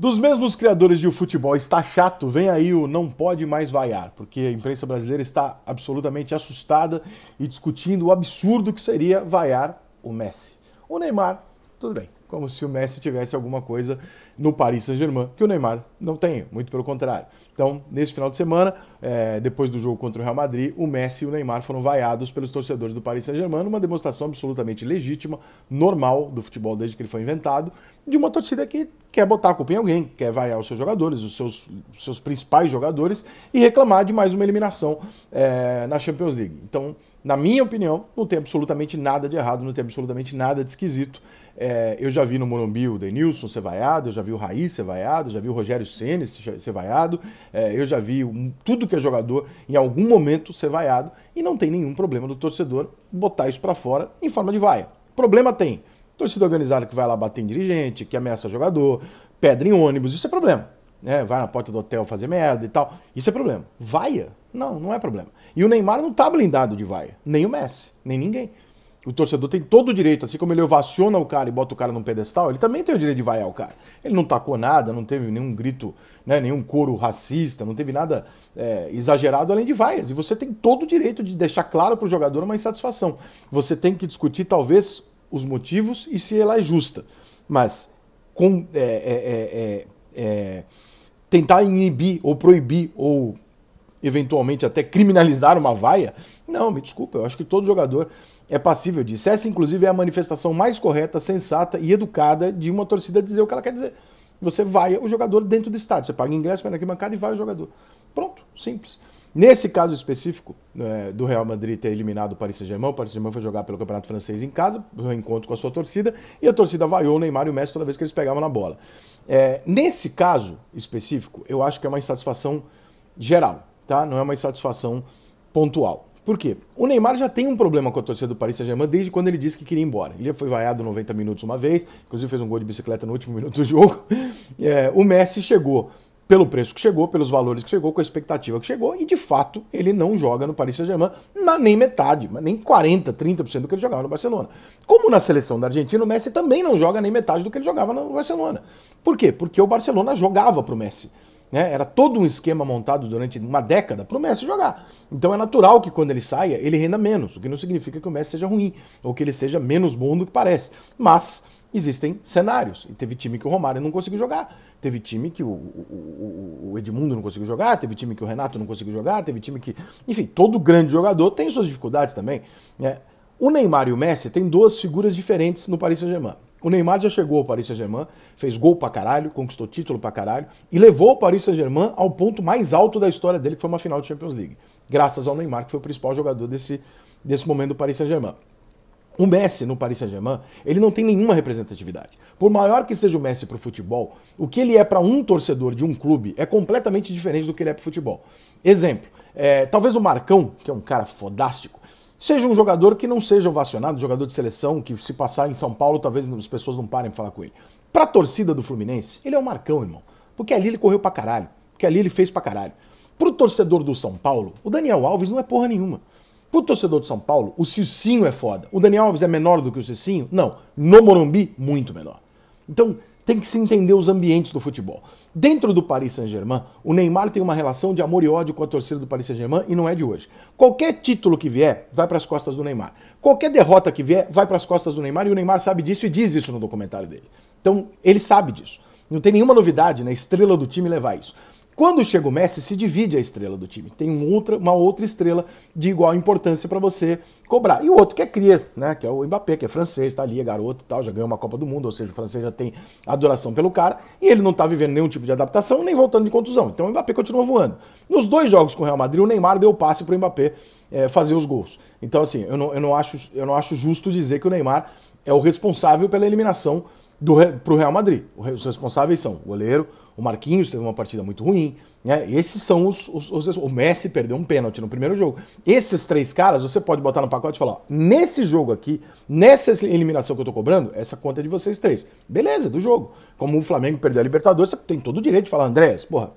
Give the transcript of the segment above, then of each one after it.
Dos mesmos criadores de O Futebol Está Chato, vem aí o Não Pode Mais Vaiar, porque a imprensa brasileira está absolutamente assustada e discutindo o absurdo que seria vaiar o Messi. O Neymar tudo bem. Como se o Messi tivesse alguma coisa no Paris Saint-Germain, que o Neymar não tem, muito pelo contrário. Então, nesse final de semana, é, depois do jogo contra o Real Madrid, o Messi e o Neymar foram vaiados pelos torcedores do Paris Saint-Germain, uma demonstração absolutamente legítima, normal do futebol desde que ele foi inventado, de uma torcida que quer botar a culpa em alguém, quer vaiar os seus jogadores, os seus, os seus principais jogadores, e reclamar de mais uma eliminação é, na Champions League. Então, na minha opinião, não tem absolutamente nada de errado, não tem absolutamente nada de esquisito. É, eu já vi no Morumbi o Denilson ser vaiado, eu já vi o Raiz ser vaiado, eu já vi o Rogério Ceni ser vaiado, é, eu já vi um, tudo que é jogador em algum momento ser vaiado e não tem nenhum problema do torcedor botar isso para fora em forma de vaia. Problema tem torcida organizada que vai lá bater em dirigente, que ameaça jogador, pedra em ônibus, isso é problema. É, vai na porta do hotel fazer merda e tal. Isso é problema. Vaia? Não, não é problema. E o Neymar não tá blindado de vaia. Nem o Messi, nem ninguém. O torcedor tem todo o direito, assim como ele ovaciona o cara e bota o cara num pedestal, ele também tem o direito de vaiar o cara. Ele não tacou nada, não teve nenhum grito, né, nenhum coro racista, não teve nada é, exagerado além de vaias. E você tem todo o direito de deixar claro para o jogador uma insatisfação. Você tem que discutir, talvez, os motivos e se ela é justa. Mas com, é, é, tentar inibir ou proibir ou eventualmente até criminalizar uma vaia. Não, me desculpa, eu acho que todo jogador é passível disso. Essa, inclusive, é a manifestação mais correta, sensata e educada de uma torcida dizer o que ela quer dizer. Você vai o jogador dentro do estádio, você paga ingresso, vai na arquibancada e vai o jogador. Pronto, simples. Nesse caso específico é, do Real Madrid ter eliminado o Paris Saint-Germain, o Paris Saint-Germain foi jogar pelo Campeonato Francês em casa, no encontro com a sua torcida, e a torcida vaiou o Neymar e o Messi toda vez que eles pegavam na bola. É, nesse caso específico, eu acho que é uma insatisfação geral tá? Não é uma insatisfação pontual. Por quê? O Neymar já tem um problema com a torcida do Paris Saint-Germain desde quando ele disse que queria ir embora. Ele foi vaiado 90 minutos uma vez, inclusive fez um gol de bicicleta no último minuto do jogo. É, o Messi chegou pelo preço que chegou, pelos valores que chegou, com a expectativa que chegou, e de fato ele não joga no Paris Saint-Germain nem metade, nem 40, 30% do que ele jogava no Barcelona. Como na seleção da Argentina, o Messi também não joga nem metade do que ele jogava no Barcelona. Por quê? Porque o Barcelona jogava para o Messi. Né? Era todo um esquema montado durante uma década para o Messi jogar. Então é natural que quando ele saia, ele renda menos, o que não significa que o Messi seja ruim, ou que ele seja menos bom do que parece. Mas existem cenários. E teve time que o Romário não conseguiu jogar, teve time que o, o, o, Edmundo não conseguiu jogar, teve time que o Renato não conseguiu jogar, teve time que. Enfim, todo grande jogador tem suas dificuldades também. Né? O Neymar e o Messi têm duas figuras diferentes no Paris Saint-Germain. O Neymar já chegou ao Paris Saint-Germain, fez gol pra caralho, conquistou título pra caralho e levou o Paris Saint-Germain ao ponto mais alto da história dele, que foi uma final de Champions League. Graças ao Neymar, que foi o principal jogador desse, desse momento do Paris Saint-Germain. O Messi no Paris Saint-Germain, ele não tem nenhuma representatividade. Por maior que seja o Messi para o futebol, o que ele é para um torcedor de um clube é completamente diferente do que ele é para o futebol. Exemplo, é, talvez o Marcão, que é um cara fodástico, seja um jogador que não seja ovacionado, jogador de seleção, que se passar em São Paulo, talvez as pessoas não parem de falar com ele. Pra torcida do Fluminense, ele é um Marcão, irmão. Porque ali ele correu pra caralho. Porque ali ele fez pra caralho. Pro torcedor do São Paulo, o Daniel Alves não é porra nenhuma. Pro torcedor de São Paulo, o Cicinho é foda. O Daniel Alves é menor do que o Cicinho? Não. No Morumbi, muito menor. Então, tem que se entender os ambientes do futebol. Dentro do Paris Saint-Germain, o Neymar tem uma relação de amor e ódio com a torcida do Paris Saint-Germain e não é de hoje. Qualquer título que vier, vai para as costas do Neymar. Qualquer derrota que vier, vai para as costas do Neymar e o Neymar sabe disso e diz isso no documentário dele. Então, ele sabe disso. Não tem nenhuma novidade, né? Estrela do time levar isso. Quando chega o Messi, se divide a estrela do time. Tem um outra, uma outra estrela de igual importância para você cobrar. E o outro que é cria, né? Que é o Mbappé, que é francês, tá ali, é garoto tal, já ganhou uma Copa do Mundo, ou seja, o francês já tem adoração pelo cara, e ele não tá vivendo nenhum tipo de adaptação, nem voltando de contusão. Então o Mbappé continua voando. Nos dois jogos com o Real Madrid, o Neymar deu passe pro Mbappé é, fazer os gols. Então, assim, eu não, eu, não acho, eu não acho justo dizer que o Neymar é o responsável pela eliminação para o Real Madrid. Os responsáveis são o goleiro, o Marquinhos teve uma partida muito ruim. Né? Esses são os, os, os, O Messi perdeu um pênalti no primeiro jogo. Esses três caras você pode botar no pacote e falar: ó, nesse jogo aqui, nessa eliminação que eu tô cobrando, essa conta é de vocês três. Beleza, é do jogo. Como o Flamengo perdeu a Libertadores, você tem todo o direito de falar, Andréas, porra,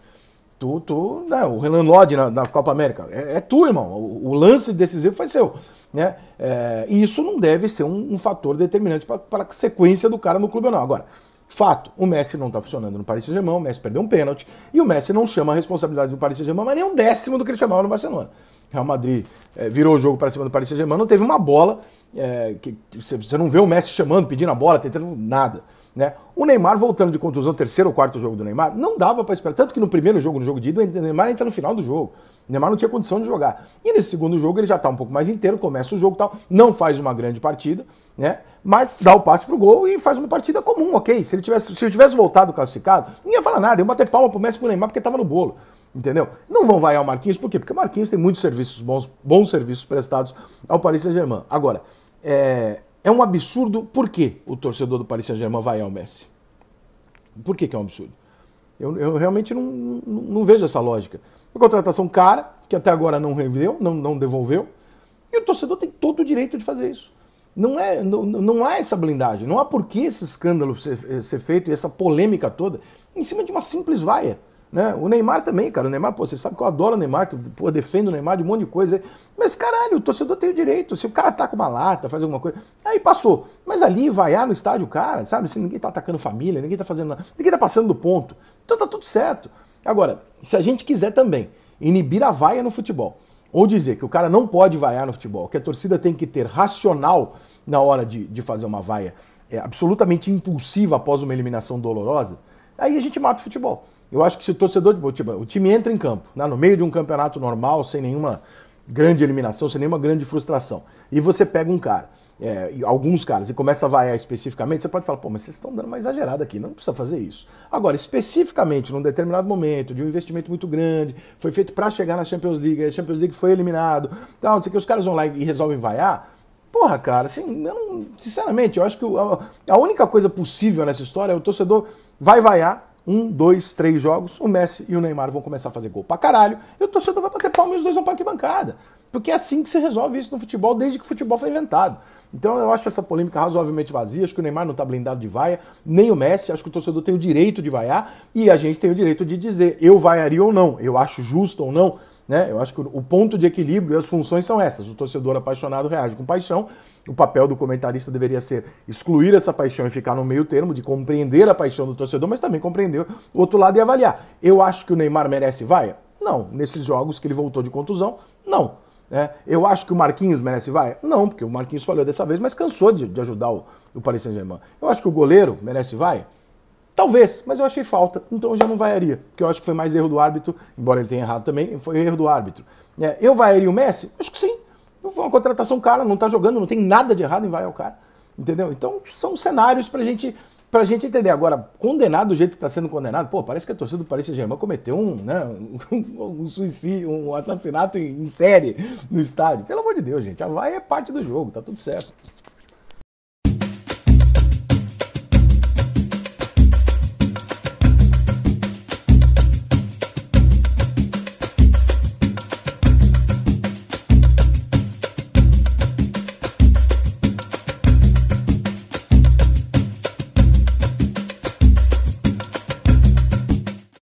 Tu, tu, né, o Renan Lodi na, na Copa América. É, é, tu, irmão. O, o lance decisivo foi seu. Né? É, e isso não deve ser um, um fator determinante para a sequência do cara no clube ou não. Agora, fato, o Messi não está funcionando no Paris Saint-Germain, o Messi perdeu um pênalti, e o Messi não chama a responsabilidade do Paris Saint-Germain, mas nem um décimo do que ele chamava no Barcelona. Real Madrid é, virou o jogo para cima do Paris Saint-Germain, não teve uma bola, é, que, você não vê o Messi chamando, pedindo a bola, tentando nada. Né? O Neymar voltando de contusão, terceiro ou quarto jogo do Neymar, não dava para esperar. Tanto que no primeiro jogo, no jogo de ida, o Neymar entra no final do jogo. O Neymar não tinha condição de jogar. E nesse segundo jogo ele já está um pouco mais inteiro, começa o jogo tal, não faz uma grande partida, né? Mas dá o passe pro gol e faz uma partida comum, ok? Se ele tivesse, se ele tivesse voltado classificado, não ia falar nada, ia bater palma pro Messi pro Neymar porque estava no bolo. Entendeu? Não vão vaiar o Marquinhos, por quê? Porque o Marquinhos tem muitos serviços bons, bons serviços prestados ao Paris Saint-Germain. Agora, é, é um absurdo. Por que o torcedor do Paris Saint-Germain vai ao Messi? Por que, que é um absurdo? Eu, eu realmente não, não, não, vejo essa lógica. Uma contratação cara, que até agora não rendeu, não, não devolveu. E o torcedor tem todo o direito de fazer isso. Não, é, não, não há essa blindagem, não há por que esse escândalo ser, eh, ser feito e essa polêmica toda em cima de uma simples vaia. Né? O Neymar também, cara. O Neymar, pô, você sabe que eu adoro o Neymar, que pô, defendo o Neymar de um monte de coisa. Mas caralho, o torcedor tem o direito. Se o cara tá com uma lata, faz alguma coisa. Aí passou. Mas ali vaiar no estádio, cara, sabe? Se ninguém tá atacando família, ninguém tá fazendo nada, ninguém tá passando do ponto. Então tá tudo certo. Agora, se a gente quiser também inibir a vaia no futebol, ou dizer que o cara não pode vaiar no futebol, que a torcida tem que ter racional na hora de, de fazer uma vaia é, absolutamente impulsiva após uma eliminação dolorosa, aí a gente mata o futebol. Eu acho que se o torcedor de tipo, o time entra em campo, né, no meio de um campeonato normal, sem nenhuma grande eliminação, sem nenhuma grande frustração, e você pega um cara, é, alguns caras, e começa a vaiar especificamente, você pode falar, pô, mas vocês estão dando uma exagerada aqui, não precisa fazer isso. Agora, especificamente num determinado momento, de um investimento muito grande, foi feito para chegar na Champions League, a Champions League foi eliminado, tal, não sei o que, os caras vão lá e resolvem vaiar, Porra, cara, assim, eu não, sinceramente, eu acho que a única coisa possível nessa história é o torcedor vai vaiar, um, dois, três jogos, o Messi e o Neymar vão começar a fazer gol pra caralho, e o torcedor vai bater palma e os dois vão pra arquibancada. Porque é assim que se resolve isso no futebol desde que o futebol foi inventado. Então eu acho essa polêmica razoavelmente vazia, acho que o Neymar não tá blindado de vaia, nem o Messi, acho que o torcedor tem o direito de vaiar, e a gente tem o direito de dizer eu vaiaria ou não, eu acho justo ou não, né? Eu acho que o ponto de equilíbrio e as funções são essas. O torcedor apaixonado reage com paixão. O papel do comentarista deveria ser excluir essa paixão e ficar no meio termo, de compreender a paixão do torcedor, mas também compreender o outro lado e avaliar. Eu acho que o Neymar merece vaia? Não. Nesses jogos que ele voltou de contusão, não. É, eu acho que o Marquinhos merece vaia? Não, porque o Marquinhos falhou dessa vez, mas cansou de, de ajudar o, o Paris Saint-Germain. Eu acho que o goleiro merece vaia? Talvez, mas eu achei falta, então eu já não vaiaria, porque eu acho que foi mais erro do árbitro, embora ele tenha errado também, foi erro do árbitro. É, eu vaiaria o Messi? Acho que sim. foi uma contratação cara, não tá jogando, não tem nada de errado em vaiar o cara, entendeu? Então são cenários pra gente, pra gente entender. Agora, condenado do jeito que tá sendo condenado, pô, parece que a torcida do Paris Saint-Germain cometeu um, né, um, um suicídio, um assassinato em, em série no estádio. Pelo amor de Deus, gente, a vai é parte do jogo, tá tudo certo.